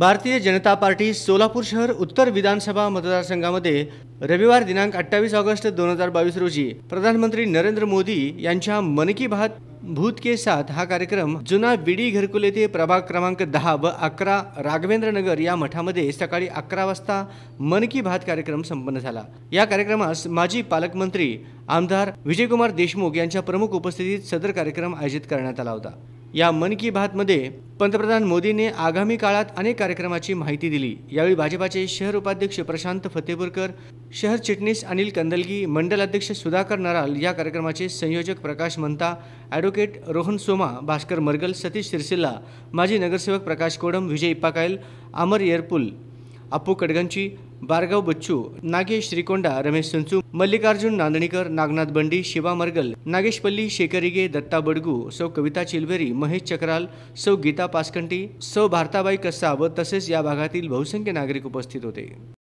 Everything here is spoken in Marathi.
भारतीय जनता पार्टी सोलापूर शहर उत्तर विधानसभा मतदारसंघामध्ये रविवार दिनांक अठ्ठावीस ऑगस्ट दोन हजार बावीस रोजी प्रधानमंत्री नरेंद्र मोदी यांच्या मन की बात भूत के साथ हा कार्यक्रम जुना विडी घरकुल येथे प्रभाग क्रमांक दहा व अकरा राघवेंद्र नगर या मठामध्ये सकाळी अकरा वाजता मन की बात कार्यक्रम संपन्न झाला या कार्यक्रमास माजी पालकमंत्री आमदार विजयकुमार देशमुख यांच्या प्रमुख उपस्थितीत सदर कार्यक्रम आयोजित करण्यात आला होता या मन की बातमध्ये पंतप्रधान मोदींनी आगामी काळात अनेक कार्यक्रमाची माहिती दिली यावेळी भाजपाचे शहर उपाध्यक्ष प्रशांत फतेपूरकर शहर चिटणीस अनिल कंदलगी मंडल अध्यक्ष सुधाकर नराल या कार्यक्रमाचे संयोजक प्रकाश मंता ॲडव्होकेट रोहन सोमा भास्कर मरगल सतीश सिरसिल्ला माजी नगरसेवक प्रकाश कोडम विजय इप्पाकायल अमर येरपुल अप्पू कडगंची बारगाव बच्चू नागेश श्रीकोंडा रमेश संचू मल्लिकार्जुन नांदणीकर नागनाथ बंडी शिवा मर्गल नागेश पल्ली शेकरिगे दत्ता बडगू सौ कविता चिलबेरी महेश चक्राल सौ गीता पासकंटी सौ भारताबाई कस्सा व तसेच या भागातील बहुसंख्य नागरिक उपस्थित होते